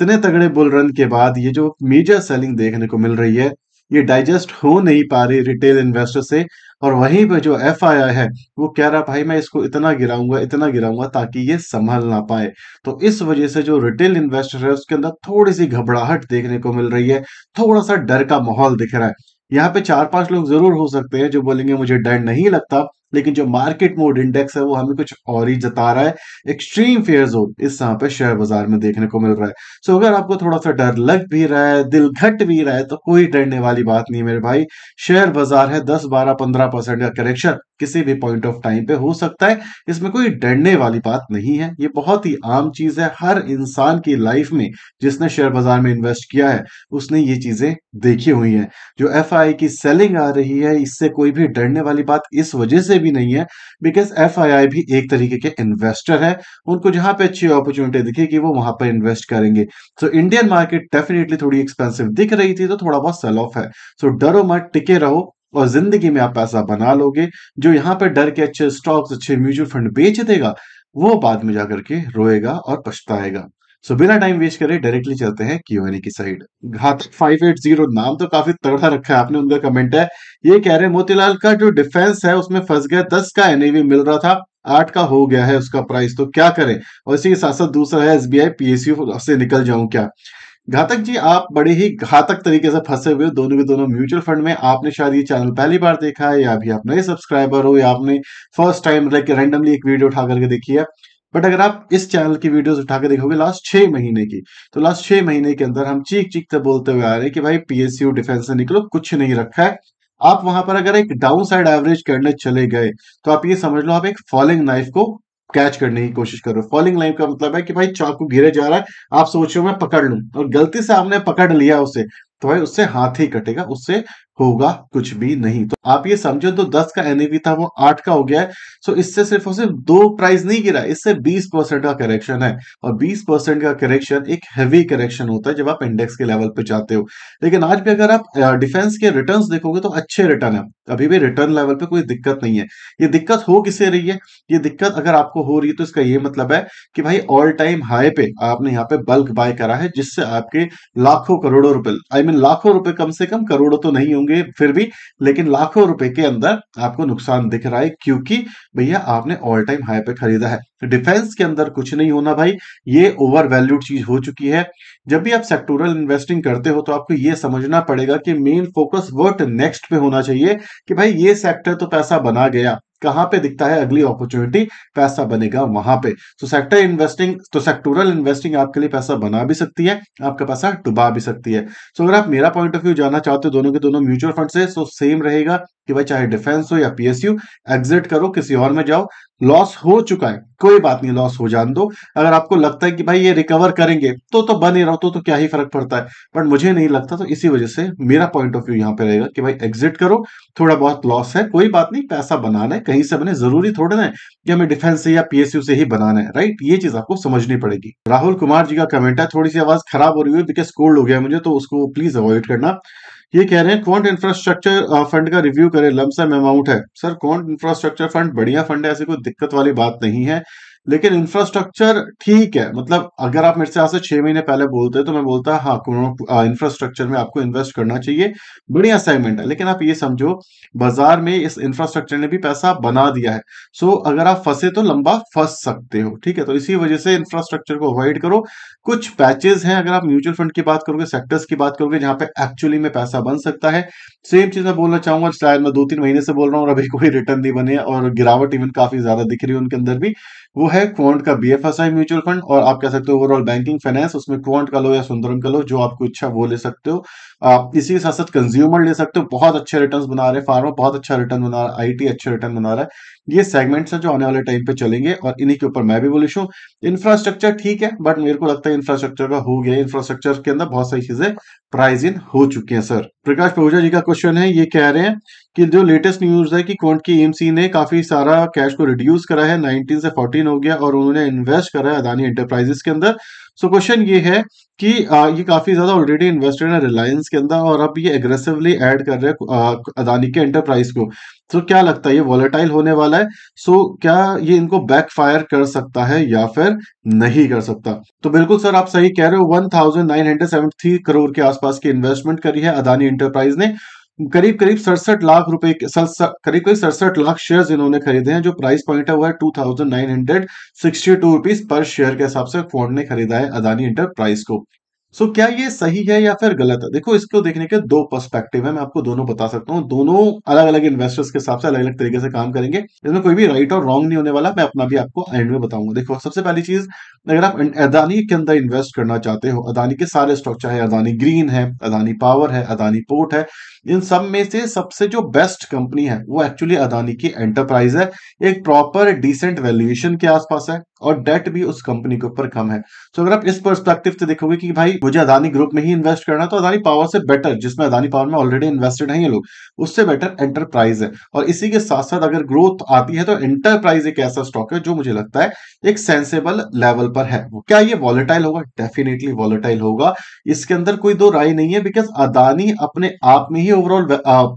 इतने तगड़े bull run के बाद ये जो मेजर सेलिंग देखने को मिल रही है ये डाइजेस्ट हो नहीं पा रही रिटेल इन्वेस्टर से और वहीं पर जो एफ है वो कह रहा भाई मैं इसको इतना गिराऊंगा इतना गिराऊंगा ताकि ये संभल ना पाए तो इस वजह से जो रिटेल इन्वेस्टर है उसके अंदर थोड़ी सी घबराहट देखने को मिल रही है थोड़ा सा डर का माहौल दिख रहा है यहाँ पे चार पांच लोग जरूर हो सकते हैं जो बोलेंगे मुझे डर नहीं लगता लेकिन जो मार्केट मोड इंडेक्स है वो हमें कुछ और ही जता रहा है एक्सट्रीम फेयर जोन इस समय पे शेयर बाजार में देखने को मिल रहा है सो अगर आपको थोड़ा सा डर लग भी रहा है दिल घट भी रहा है तो कोई डरने वाली बात नहीं मेरे भाई शेयर बाजार है दस बारह पंद्रह परसेंट का करेक्शन किसी भी पॉइंट ऑफ टाइम पे हो सकता है इसमें कोई डरने वाली बात नहीं है ये बहुत ही आम चीज है हर इंसान की लाइफ में जिसने शेयर बाजार में इन्वेस्ट किया है उसने ये चीजें देखी हुई है जो एफ की सेलिंग आ रही है इससे कोई भी डरने वाली बात इस वजह से से भी नहीं है बिकॉज एफ भी एक तरीके के इन्वेस्टर है उनको जहां पे अच्छी अपॉर्चुनिटी दिखी कि वो वहां पर इन्वेस्ट करेंगे सो इंडियन मार्केट डेफिनेटली थोड़ी एक्सपेंसिव दिख रही थी तो थोड़ा बहुत सेल ऑफ है सो डरो मत टिके रहो और जिंदगी में आप पैसा बना लोगे जो यहाँ पर डर के अच्छे स्टॉक्स अच्छे म्यूचुअल फंड बेच देगा वो बाद में जाकर के रोएगा और पछताएगा सो so, बिना टाइम वेस्ट करे डायरेक्टली चलते हैं क्यूएनए की साइड घात फाइव एट जीरो नाम तो काफी तगड़ा रखा है आपने उनका कमेंट है ये कह रहे हैं मोतीलाल का जो डिफेंस है उसमें फंस गया दस का एनएवी मिल रहा था आठ का हो गया है उसका प्राइस तो क्या करें और इसी के साथ साथ दूसरा है एसबीआई पीएसयू से निकल जाऊं क्या घातक जी आप बड़े ही घातक तरीके से फंसे हुए दोनों के दोनों म्यूचुअल फंड में आपने शायद ये चैनल पहली बार देखा है या अभी आप नए सब्सक्राइबर हो या आपने फर्स्ट टाइम लाइक रेंडमली एक वीडियो उठा करके देखी है बट अगर आप इस चैनल की वीडियोस उठा के देखोगे लास्ट छह महीने की तो लास्ट छह महीने के अंदर हम चीख चीख से बोलते हुए आ रहे हैं कि भाई पीएसयू डिफेंस से निकलो कुछ नहीं रखा है आप वहां पर अगर एक डाउन साइड एवरेज करने चले गए तो आप ये समझ लो आप एक फॉलिंग नाइफ को कैच करने की कोशिश करो फॉलिंग नाइफ का मतलब है कि भाई चाकू घिरे जा रहा है आप सोच रहे हो मैं पकड़ लू और गलती से आपने पकड़ लिया उसे तो भाई उससे हाथ ही कटेगा उससे होगा कुछ भी नहीं तो आप ये समझो तो 10 का एनएवी था वो 8 का हो गया है सो इससे सिर्फ और सिर्फ दो प्राइस नहीं गिरा इससे 20 परसेंट का करेक्शन है और 20 परसेंट का करेक्शन एक हैवी करेक्शन होता है जब आप इंडेक्स के लेवल पे जाते हो लेकिन आज भी अगर आप डिफेंस के रिटर्न देखोगे तो अच्छे रिटर्न है अभी भी रिटर्न लेवल पे कोई दिक्कत नहीं है ये दिक्कत हो किसे रही है ये दिक्कत अगर आपको हो रही है तो इसका ये मतलब है कि भाई ऑल टाइम हाई पे आपने यहाँ पे बल्क बाय करा है जिससे आपके लाखों करोड़ों रुपए आई मीन लाखों रुपए कम से कम करोड़ों तो नहीं होंगे होंगे फिर भी लेकिन लाखों रुपए के अंदर आपको नुकसान दिख रहा है क्योंकि भैया आपने ऑल टाइम हाई पे खरीदा है डिफेंस के अंदर कुछ नहीं होना भाई ये ओवर वैल्यूड चीज हो चुकी है जब भी आप सेक्टोरल इन्वेस्टिंग करते हो तो आपको ये समझना पड़ेगा कि मेन फोकस वर्ट नेक्स्ट पे होना चाहिए कि भाई ये सेक्टर तो पैसा बना गया कहाँ पे दिखता है अगली अपॉर्चुनिटी पैसा बनेगा वहां पे तो सेक्टर इन्वेस्टिंग तो सेक्टोरल इन्वेस्टिंग आपके लिए पैसा बना भी सकती है आपका पैसा डुबा भी सकती है सो अगर आप मेरा पॉइंट ऑफ व्यू जानना चाहते हो दोनों के दोनों म्यूचुअल फंड से सो सेम रहेगा कि भाई चाहे डिफेंस हो या पीएसयू एग्जिट करो किसी और में जाओ लॉस हो चुका है कोई बात नहीं लॉस हो जान दो अगर आपको लगता है कि भाई ये रिकवर करेंगे तो तो बने रहो तो, तो क्या ही फर्क पड़ता है बट मुझे नहीं लगता तो इसी वजह से मेरा पॉइंट ऑफ व्यू यहाँ पे रहेगा कि भाई एग्जिट करो थोड़ा बहुत लॉस है कोई बात नहीं पैसा बनाना है कहीं से बने जरूरी थोड़ा ना कि हमें डिफेंस से या पीएसयू से ही बनाना है राइट ये चीज आपको समझनी पड़ेगी राहुल कुमार जी का कमेंट है थोड़ी सी आवाज खराब हो रही है बिकॉज कोल्ड हो गया मुझे तो उसको प्लीज अवॉइड करना ये कह रहे हैं क्वांट इंफ्रास्ट्रक्चर फंड का रिव्यू करें लमसम अमाउंट है सर क्वांट इंफ्रास्ट्रक्चर फंड बढ़िया फंड है ऐसी कोई दिक्कत वाली बात नहीं है लेकिन इंफ्रास्ट्रक्चर ठीक है मतलब अगर आप मेरे से आज से छह महीने पहले बोलते तो मैं बोलता हाँ इंफ्रास्ट्रक्चर uh, में आपको इन्वेस्ट करना चाहिए बढ़िया असाइनमेंट है लेकिन आप ये समझो बाजार में इस इंफ्रास्ट्रक्चर ने भी पैसा बना दिया है सो अगर आप फंसे तो लंबा फंस सकते हो ठीक है तो इसी वजह से इंफ्रास्ट्रक्चर को अवॉइड करो कुछ पैचेस हैं अगर आप म्यूचुअल फंड की बात करोगे सेक्टर्स की बात करोगे जहां पे एक्चुअली में पैसा बन सकता है सेम चीज मैं बोलना चाहूंगा शायद मैं दो तीन महीने से बोल रहा हूँ और अभी कोई रिटर्न नहीं बने और गिरावट इवन काफी ज्यादा दिख रही है उनके अंदर भी वो है क्वांट का बी म्यूचुअल फंड और आप कह सकते हो ओवरऑल बैंकिंग फाइनेंस उसमें क्वांट का लो या सुंदरम का लो जो आपको इच्छा वो ले सकते हो आप इसी के साथ साथ कंज्यूमर ले सकते हो बहुत अच्छे रिटर्न बना रहे हैं फार्मा बहुत अच्छा रिटर्न बना रहा है आईटी अच्छे रिटर्न बना रहा है ये सेगमेंट्स है जो आने वाले टाइम पे चलेंगे और इन्हीं के ऊपर मैं भी बोलिश हूँ इंफ्रास्ट्रक्चर ठीक है बट मेरे को लगता है इंफ्रास्ट्रक्चर का हो गया इंफ्रास्ट्रक्चर के अंदर बहुत सारी चीजें प्राइज इन हो चुकी हैं सर प्रकाश पहुजा जी का क्वेश्चन है ये कह रहे हैं कि जो लेटेस्ट न्यूज है कि क्वांट की एमसी e ने काफी सारा कैश को रिड्यूस करा है 19 से 14 हो गया और उन्होंने इन्वेस्ट करा है अदानी एंटरप्राइजेस के अंदर सो क्वेश्चन ये है कि आ, ये काफी ज्यादा ऑलरेडी इन्वेस्टेड है रिलायंस के अंदर और अब ये एग्रेसिवली ऐड कर रहे हैं अदानी के एंटरप्राइज को तो क्या लगता है ये वॉलेटाइल होने वाला है सो so, क्या ये इनको बैकफायर कर सकता है या फिर नहीं कर सकता तो बिल्कुल सर आप सही कह रहे हो 1973 करोड़ के आसपास की इन्वेस्टमेंट करी है अदानी एंटरप्राइज ने करीब करीब सड़सठ लाख रुपए करीब करीब सड़सठ लाख शेयर इन्होंने खरीदे हैं जो प्राइस पॉइंट है वो है two thousand nine hundred sixty two rupees per share के हिसाब से फोर्ड ने खरीदा है अदानी इंटरप्राइज को सो so, क्या ये सही है या फिर गलत है देखो इसको देखने के दो पर्सपेक्टिव है मैं आपको दोनों बता सकता हूँ दोनों अलग अलग इन्वेस्टर्स के हिसाब से अलग अलग तरीके से काम करेंगे इसमें कोई भी राइट और रॉन्ग नहीं होने वाला मैं अपना भी आपको एंड में बताऊंगा देखो सबसे पहली चीज अगर आप अदानी के अंदर इन्वेस्ट करना चाहते हो अदानी के सारे स्टॉक चाहे अदानी ग्रीन है अदानी पावर है अदानी पोर्ट है इन सब में से सबसे जो बेस्ट कंपनी है वो एक्चुअली अदानी की एंटरप्राइज है एक प्रॉपर डिसेंट वैल्यूएशन के आसपास है और डेट भी उस कंपनी के ऊपर कम है तो अगर आप इस परस्पेक्टिव से देखोगे कि भाई मुझे अदानी ग्रुप में ही इन्वेस्ट करना तो अदानी पावर से बेटर जिसमें अदानी पावर में ऑलरेडी इन्वेस्टेड है ये लोग उससे बेटर एंटरप्राइज है और इसी के साथ साथ अगर ग्रोथ आती है तो एंटरप्राइज एक ऐसा स्टॉक है जो मुझे लगता है एक सेंसेबल लेवल पर है क्या ये वॉलेटाइल होगा डेफिनेटली वॉलेटाइल होगा इसके अंदर कोई दो राय नहीं है बिकॉज अदानी अपने आप में ही ओवरऑल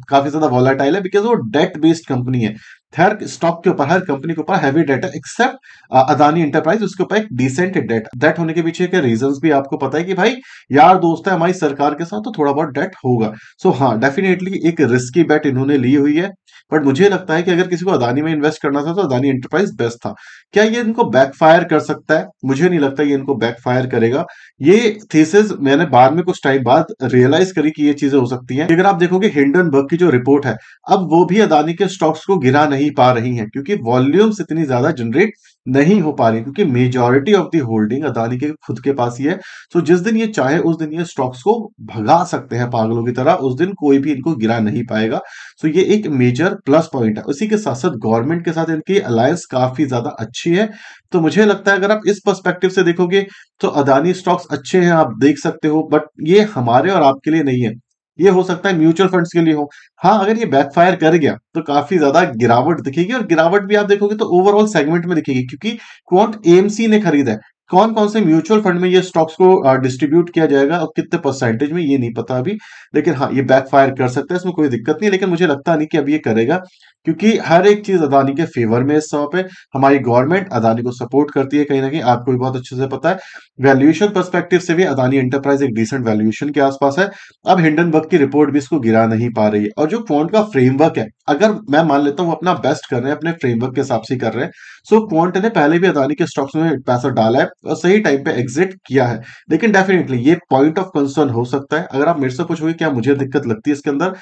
काफी ज्यादा वॉलेटाइल है बिकॉज वो डेट बेस्ड कंपनी है हर स्टॉक के ऊपर हर कंपनी के ऊपर हैवी डेट है एक्सेप्ट अदानी इंटरप्राइज उसके ऊपर एक डिसेंट डेट डेट होने के पीछे के रीजन भी आपको पता है कि भाई यार दोस्त है हमारी सरकार के साथ तो थोड़ा बहुत डेट होगा सो so, हाँ डेफिनेटली एक रिस्की बेट इन्होंने ली हुई है बट मुझे लगता है कि अगर किसी को अदानी में इन्वेस्ट करना था तो अदानी इंटरप्राइज बेस्ट था क्या ये इनको बैकफायर कर सकता है मुझे नहीं लगता ये इनको बैकफायर करेगा ये थीसिस मैंने बाद में कुछ टाइम बाद रियलाइज करी कि ये चीजें हो सकती हैं अगर आप देखोगे हिंडनबर्ग की जो रिपोर्ट है अब वो भी अदानी के स्टॉक्स को गिरा नहीं नहीं पा रही हैं क्योंकि वॉल्यूम्स इतनी ज्यादा जनरेट नहीं हो पा रही क्योंकि majority of the holding Adani के खुद के पास ही है सो so जिस दिन ये चाहे उस दिन ये स्टॉक्स को भगा सकते हैं पागलों की तरह उस दिन कोई भी इनको गिरा नहीं पाएगा सो so ये एक मेजर प्लस पॉइंट है उसी के साथ साथ गवर्नमेंट के साथ इनकी अलायंस काफी ज्यादा अच्छी है तो मुझे लगता है अगर आप इस परस्पेक्टिव से देखोगे तो अदानी स्टॉक्स अच्छे हैं आप देख सकते हो बट ये हमारे और आपके लिए नहीं है ये हो सकता है म्यूचुअल फंड्स के लिए हो हाँ अगर ये बैकफायर कर गया तो काफी ज्यादा गिरावट दिखेगी और गिरावट भी आप देखोगे तो ओवरऑल सेगमेंट में दिखेगी क्योंकि क्वांट एमसी ने खरीदा है कौन कौन से म्यूचुअल फंड में ये स्टॉक्स को डिस्ट्रीब्यूट किया जाएगा और कितने परसेंटेज में ये नहीं पता अभी लेकिन हाँ ये बैकफायर कर सकता है इसमें कोई दिक्कत नहीं लेकिन मुझे लगता नहीं कि अब ये करेगा क्योंकि हर एक चीज अदानी के फेवर में इस समय पे हमारी गवर्नमेंट अदानी को सपोर्ट करती है कहीं ना कहीं आपको भी बहुत अच्छे से पता है वैल्यूएशन परस्पेक्टिव से भी अदानी एंटरप्राइज एक डिसेंट वैल्यूएशन के आसपास है अब हिंडनबर्ग की रिपोर्ट भी इसको गिरा नहीं पा रही है और जो क्वांट का फ्रेमवर्क है अगर मैं मान लेता हूँ अपना बेस्ट कर रहे हैं अपने फ्रेमवर्क के हिसाब से कर रहे हैं सो क्वांट ने पहले भी अदानी के स्टॉक्स में पैसा डाला है तो सही टाइम पे एग्जिट किया है लेकिन डेफिनेटली ये पॉइंट ऑफ कंसर्न हो सकता है अगर आप मेरे से पूछोगे क्या मुझे दिक्कत लगती है इसके अंदर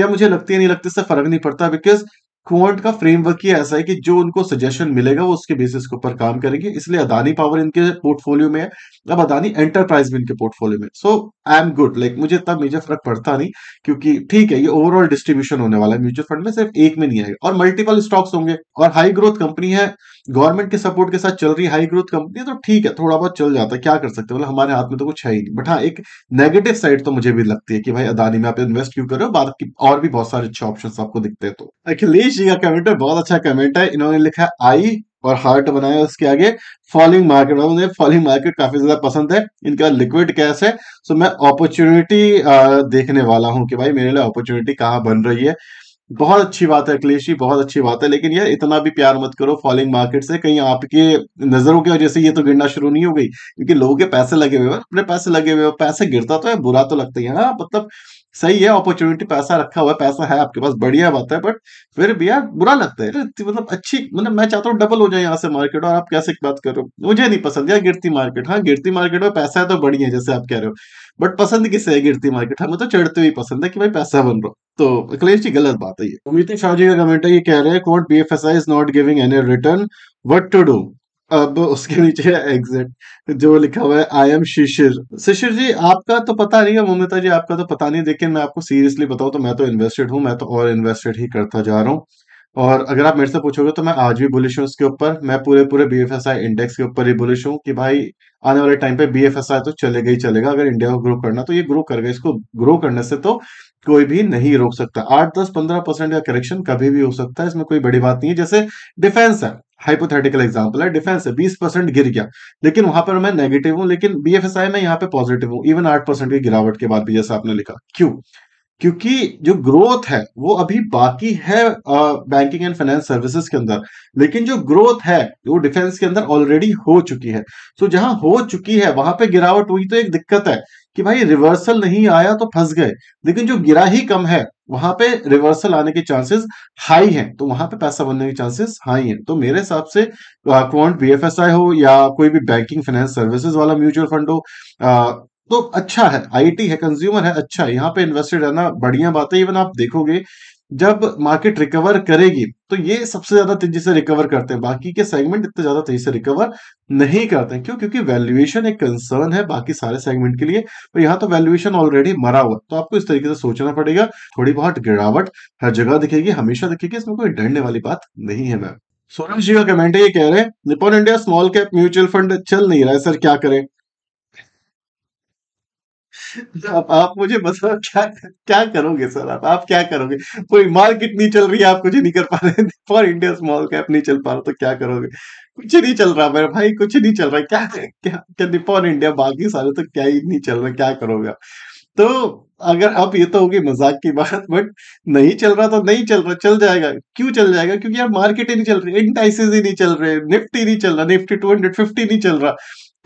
या मुझे लगती है नहीं लगती इससे फर्क नहीं पड़ता बिकॉज क्वांट का फ्रेमवर्क ही ऐसा है कि जो उनको सजेशन मिलेगा वो उसके बेसिस के ऊपर काम करेंगे इसलिए अदानी पावर इनके पोर्टफोलियो में है अब अदानी एंटरप्राइज भी इनके पोर्टफोलियो में so so, I am good like मुझे इतना मेजर फर्क पड़ता नहीं क्योंकि ठीक है ये ओवरऑल डिस्ट्रीब्यूशन होने वाला है म्यूचुअल फंड में सिर्फ एक में नहीं आएगा और मल्टीपल स्टॉक्स होंगे और हाई ग्रोथ कंपनी है गवर्नमेंट के सपोर्ट के साथ चल रही हाई ग्रोथ कंपनी है तो ठीक है थोड़ा बहुत चल जाता है क्या कर सकते हैं मतलब हमारे हाथ में तो कुछ है ही नहीं बट हाँ एक नेगेटिव साइड तो मुझे भी लगती है कि भाई अदानी में आप इन्वेस्ट क्यों करो बाद की और भी बहुत सारे अच्छे ऑप्शन आपको दिखते हैं तो अखिलेश जी का कमेंट है बहुत अच्छा कमेंट है इन्होंने लिखा आई और हार्ट बनाया उसके आगे फॉलिंग मार्केट मुझे फॉलिंग मार्केट काफी ज्यादा पसंद है इनका लिक्विड कैश है सो मैं अपॉर्चुनिटी देखने वाला हूँ कि भाई मेरे लिए अपॉर्चुनिटी कहाँ बन रही है बहुत अच्छी बात है अखिलेश जी बहुत अच्छी बात है लेकिन यार इतना भी प्यार मत करो फॉलिंग मार्केट से कहीं आपके नजरों की वजह से ये तो गिरना शुरू नहीं हो गई क्योंकि लोगों के पैसे लगे हुए हैं अपने पैसे लगे हुए पैसे गिरता तो है बुरा तो लगता है हाँ मतलब सही है अपॉर्चुनिटी पैसा रखा हुआ है पैसा है आपके पास बढ़िया बात है बट फिर भी यार बुरा लगता है मतलब अच्छी मतलब मैं चाहता हूँ डबल हो जाए यहाँ से मार्केट और आप कैसे बात कर रहे हो मुझे नहीं पसंद यार गिरती मार्केट हाँ गिरती मार्केट में पैसा है तो बढ़िया है जैसे आप कह रहे हो बट पसंद किसे है गिरती मार्केट हमें तो चढ़ते हुए पसंद है कि भाई पैसा बन रहा तो अखिलेश जी गलत बात है ये अमित शाह जी का कमेंट है ये कह रहे हैं कौन B F S I is not giving any return what to do अब उसके नीचे एग्जिट जो लिखा हुआ है आई एम शिशिर शिशिर जी आपका तो पता नहीं है मोमिता जी आपका तो पता नहीं लेकिन मैं आपको सीरियसली बताऊं तो मैं तो इन्वेस्टेड हूं मैं तो और इन्वेस्टेड ही करता जा रहा हूं और अगर आप मेरे से पूछोगे तो मैं आज भी बुलिश हूँ उसके ऊपर मैं पूरे पूरे B F S I index के ऊपर ही बुलिश हूँ कि भाई आने वाले टाइम पे बी एफ एस आई तो चलेगा ही चलेगा अगर इंडिया को ग्रो करना तो ये ग्रो कर इसको ग्रो करने से तो कोई भी नहीं रोक सकता आठ दस पंद्रह परसेंट का करेक्शन कभी भी हो सकता है इसमें कोई बड़ी बात नहीं है जैसे डिफेंस है हाइपोथेटिकल एग्जाम्पल है डिफेंस है बीस परसेंट गिर गया लेकिन वहां पर मैं नेगेटिव हूं लेकिन बी में यहाँ पे पॉजिटिव हूँ इवन आठ परसेंट की गिरावट के बाद भी जैसा आपने लिखा क्यों क्योंकि जो ग्रोथ है वो अभी बाकी है बैंकिंग एंड फाइनेंस सर्विसेज के अंदर लेकिन जो ग्रोथ है वो डिफेंस के अंदर ऑलरेडी हो चुकी है सो जहां हो चुकी है वहां पे गिरावट हुई तो एक दिक्कत है कि भाई रिवर्सल नहीं आया तो फंस गए लेकिन जो गिरा ही कम है वहां पे रिवर्सल आने के चांसेस हाई हैं तो वहां पे पैसा बनने के चांसेस हाई हैं तो मेरे हिसाब से अकाउंट बी हो या कोई भी बैंकिंग फाइनेंस सर्विसेज वाला म्यूचुअल फंड हो आ, तो अच्छा है आईटी है कंज्यूमर है अच्छा है यहाँ पे इन्वेस्टेड रहना बढ़िया बात है इवन आप देखोगे जब मार्केट रिकवर करेगी तो ये सबसे ज्यादा तेजी से रिकवर करते हैं बाकी के सेगमेंट इतने ज्यादा तेजी से रिकवर नहीं करते हैं क्यों क्योंकि वैल्यूएशन एक कंसर्न है बाकी सारे सेगमेंट के लिए पर यहाँ तो वैल्यूएशन ऑलरेडी मरा हुआ तो आपको इस तरीके से सोचना पड़ेगा थोड़ी बहुत गिरावट हर जगह दिखेगी हमेशा दिखेगी इसमें कोई डरने वाली बात नहीं है मैम सोनम जी का कमेंट है ये कह रहे हैं Nippon India small cap mutual fund चल नहीं रहा है सर क्या करें आप आप मुझे बताओ क्या क्या करोगे सर आप आप क्या करोगे कोई मार्केट नहीं चल रही है आप कुछ नहीं कर पा रहे फॉर इंडिया स्मॉल कैप नहीं चल पा रहा तो क्या करोगे कुछ नहीं चल रहा मेरे भाई कुछ नहीं चल रहा क्या क्या क्या फॉर इंडिया बाकी सारे तो क्या ही नहीं चल रहा क्या करोगे तो अगर आप ये तो होगी मजाक की बात बट नहीं चल रहा तो नहीं चल रहा चल जाएगा क्यों चल जाएगा क्योंकि यार मार्केट ही नहीं चल रही इंडाइसिस ही नहीं चल रहे निफ्टी नहीं चल रहा निफ्टी टू हंड्रेड फिफ्टी नहीं चल रहा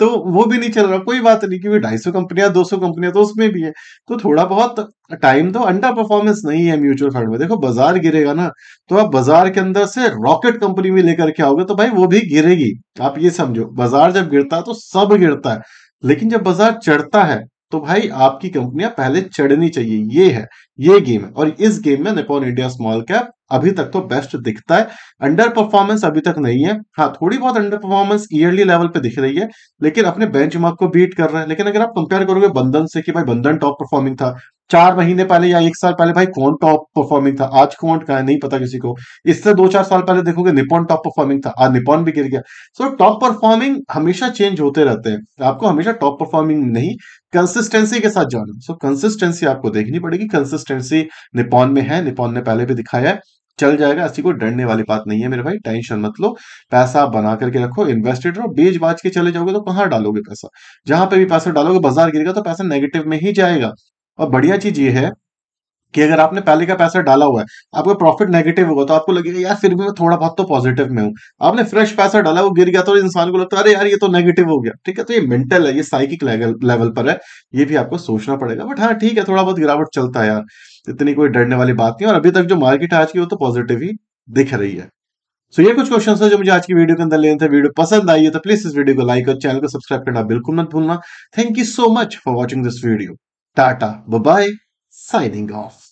तो वो भी नहीं चल रहा कोई बात नहीं क्योंकि ढाई सौ कंपनियां दो सौ कंपनियां तो उसमें भी है तो थोड़ा बहुत टाइम तो अंडर परफॉर्मेंस नहीं है म्यूचुअल फंड में देखो बाजार गिरेगा ना तो आप बाजार के अंदर से रॉकेट कंपनी में लेकर के आओगे तो भाई वो भी गिरेगी आप ये समझो बाजार जब गिरता है तो सब गिरता है लेकिन जब बाजार चढ़ता है तो भाई आपकी कंपनियां पहले चढ़नी चाहिए ये है ये गेम है और इस गेम में निपोन इंडिया स्मॉल कैप अभी तक तो बेस्ट दिखता है अंडर परफॉर्मेंस अभी तक नहीं है हाँ थोड़ी बहुत अंडर परफॉर्मेंस ईयरली लेवल पे दिख रही है लेकिन अपने बेंच को बीट कर रहे हैं लेकिन अगर आप कंपेयर करोगे बंधन से कि भाई बंधन टॉप परफॉर्मिंग था चार महीने पहले या एक साल पहले भाई कौन टॉप परफॉर्मिंग था आज कौन कहा है नहीं पता किसी को इससे दो चार साल पहले देखोगे निपॉन टॉप परफॉर्मिंग था आज निपॉन भी गिर गया सो टॉप परफॉर्मिंग हमेशा चेंज होते रहते हैं आपको हमेशा टॉप परफॉर्मिंग नहीं कंसिस्टेंसी के साथ जाना सो कंसिस्टेंसी आपको देखनी पड़ेगी कंसिस्टेंसी निपोन में है निपॉन ने पहले भी दिखाया है चल जाएगा ऐसी कोई डरने वाली बात नहीं है मेरे भाई टेंशन मत लो पैसा बना करके रखो इन्वेस्टेड रहो बेच बाज के चले जाओगे तो कहाँ डालोगे पैसा जहां पे भी पैसा डालोगे बाजार गिरेगा तो पैसा नेगेटिव में ही जाएगा और बढ़िया चीज ये है कि अगर आपने पहले का पैसा डाला हुआ है आपका प्रॉफिट नेगेटिव होगा तो आपको लगेगा यार फिर भी मैं थोड़ा बहुत तो पॉजिटिव में हूँ आपने फ्रेश पैसा डाला वो गिर गया तो इंसान को लगता है अरे यार ये तो नेगेटिव हो गया ठीक है तो ये मेंटल है ये साइकिक लेवल पर है ये भी आपको सोचना पड़ेगा बट हाँ ठीक है थोड़ा बहुत गिरावट चलता है यार इतनी कोई डरने वाली बात नहीं और अभी तक जो मार्केट है आज की वो तो पॉजिटिव ही दिख रही है सो so, ये कुछ क्वेश्चन है जो मुझे आज की वीडियो के अंदर लेने थे वीडियो पसंद आई है तो प्लीज इस वीडियो को लाइक और चैनल को सब्सक्राइब करना बिल्कुल मत भूलना thank you so much for watching this video tata bye signing off.